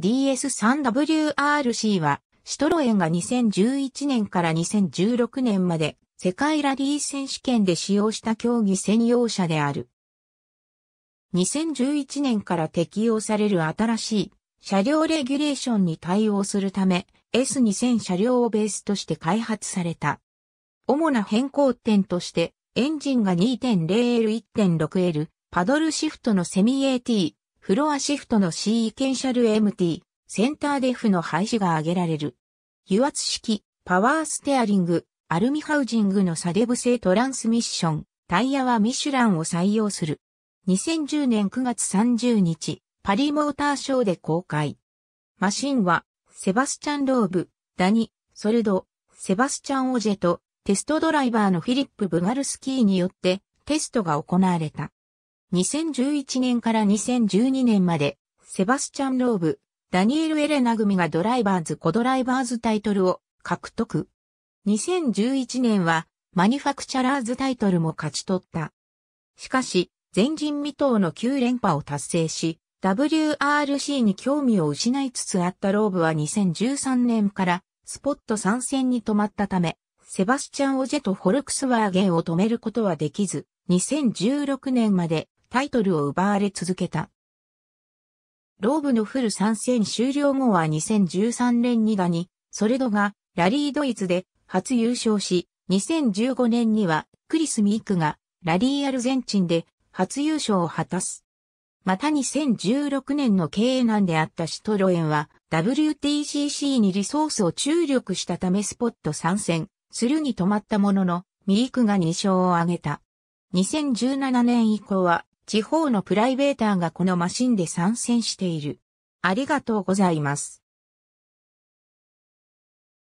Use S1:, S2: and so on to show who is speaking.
S1: DS3WRC は、シトロエンが2011年から2016年まで世界ラリー選手権で使用した競技専用車である。2011年から適用される新しい車両レギュレーションに対応するため S2000 車両をベースとして開発された。主な変更点としてエンジンが 2.0L1.6L パドルシフトのセミ AT フロアシフトの C e ケンシャル MT、センターデフの廃止が挙げられる。油圧式、パワーステアリング、アルミハウジングのサデブ製トランスミッション、タイヤはミシュランを採用する。2010年9月30日、パリモーターショーで公開。マシンは、セバスチャン・ローブ、ダニ、ソルド、セバスチャン・オジェと、テストドライバーのフィリップ・ブガルスキーによって、テストが行われた。2011年から2012年まで、セバスチャン・ローブ、ダニエル・エレナ組がドライバーズ・コドライバーズタイトルを獲得。2011年は、マニファクチャラーズタイトルも勝ち取った。しかし、前人未到の9連覇を達成し、WRC に興味を失いつつあったローブは2013年からスポット参戦に止まったため、セバスチャン・オジェとフォルクスワーゲンを止めることはできず、2016年までタイトルを奪われ続けた。ローブのフル参戦終了後は2013年にダニ、ソレドがラリードイツで初優勝し、2015年にはクリス・ミークがラリーアルゼンチンで初優勝を果たす。また2016年の経営難であったシトロエンは WTCC にリソースを注力したためスポット参戦するに止まったものの、ミークが2勝を挙げた。2017年以降は地方のプライベーターがこのマシンで参戦している。ありがとうございます。